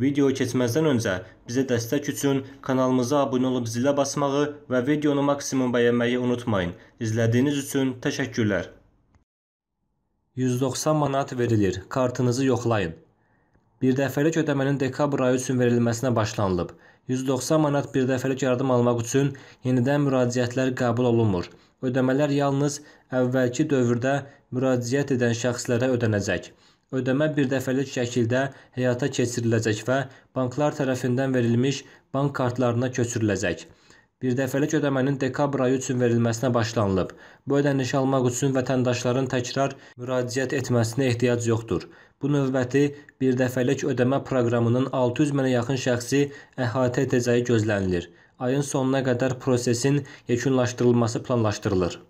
Videoyu keçməzdən öncə bizə dəstək üçün kanalımıza abunə olub zilə basmağı və videonu maksimum bəyənməyi unutmayın. İzlədiyiniz üçün təşəkkürlər. 190 manat verilir. Kartınızı yoxlayın. Birdəfəlik ödəmənin dekabr ayı üçün verilməsinə başlanılıb. 190 manat birdəfəlik yardım almaq üçün yenidən müraciətlər qəbul olunmur. Ödəmələr yalnız əvvəlki dövrdə müraciət edən şəxslərə ödənəcək ödəmə birdəfəlik şəkildə həyata keçiriləcək və banklar tərəfindən verilmiş bank kartlarına köçürüləcək. Birdəfəlik ödəmənin dekabr ayı üçün verilməsinə başlanılıb. Bu ödənişi almaq üçün vətəndaşların təkrar müraciət etməsinə ehtiyac yoxdur. Bu növbəti birdəfəlik ödəmə proqramının 600 minə yaxın şəxsi əhatə edəcəyi gözlənilir. Ayın sonuna qədər prosesin yekunlaşdırılması planlaşdırılır.